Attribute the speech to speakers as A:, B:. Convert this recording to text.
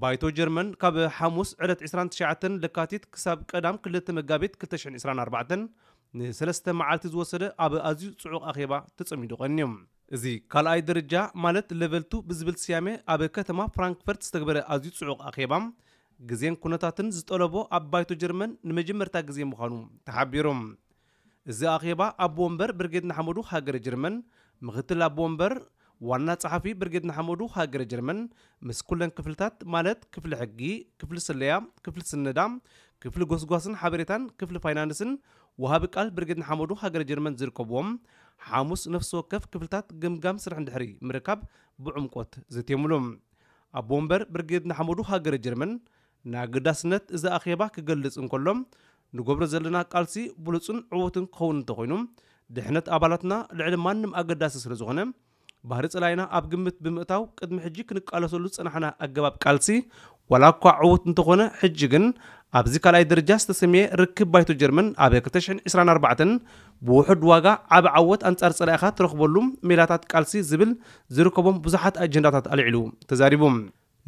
A: ባይቶ ጀርመን ካብ ሓሙስ ዕለት 29 ልካቲት ክሳብ ቀዳም 2 መጋቢት 224 ንሰለስተ መዓልቲ ዝወሰደ ኣብ ኣዝዩ ጽዑቕ ኣኼባ ተጸሚዱ ቐንዩ እዚ ካልኣይ ደረጃ ማለት ለቨልቱ ብዝብል ስያሜ ኣብ ከተማ ፍራንክፈርት ዝተግበረ ኣዝዩ ጽዑቕ ኣኼባ ግዜን ኩነታትን ዝጠለቦ ኣብ ባይቶ ጀርመን ንመጀመርታ ግዜ ምዃኑ ተሓቢሩ እዚ ኣኼባ ኣቦ ወንበር ብርጌድ ንሓመዱ ሃገረ ጀርመን ምኽትል ኣቦ ወንበር ዋና ጸሓፊ ብርጌድ ንሓመዱ ሃገረ ጀርመን ምስ ኩለን ክፍልታት ማለት ክፍሊ ሕጊ ክፍሊ ስለያ ክፍሊ ስነዳ ክፍሊ ጎስጓስን ሓበሬታን ክፍሊ ፋይናንስን ወሃቢ ቃል ብርጌድ ንሓመዱ ሃገረ ጀርመን ዝርከብዎም ሓሙስ ነፍሲ ወከፍ ክፍልታት ግምጋም ስራሕ ንድሕሪ ምርካብ ብዕምቆት ዘትየምሉ ኣቦ ወንበር ብርጌድ ንሓመዱ ሃገረ ጀርመን ንኣገዳስነት እዚ ኣኼባ ክገልጽ እንከሎም ንገብሮ ዘለና ቃልሲ ብሉፁን ዕወትን ክኸውን እንተኮይኑ ድሕነት ኣባላትና ልዕሊ ማንም ኣገዳሲ ስለ ዝኾነ ባህሪ ፅላይና ኣብ ግምት ብምእታው ቅድሚ ሕጂ ክንቃለሰሉ ፅናሕና ኣገባብ ቃልሲ ዋላ እኳ ዕውት እንተኾነ ሕጂ ግን ኣብዚ ካልኣይ ደረጃ ዝተሰምየ ርክብ ባይቶ ጀርመን ኣብ 224 ብውሕድ ዋጋ ዓብ ዓወት ኣንጻር ፀላኢኻ ትረኽበሉ ሜላታት ቃልሲ ዝብል ዝርከቦም ብዙሓት ኣጀንዳታት ኣልዒሉ ተዛሪቡ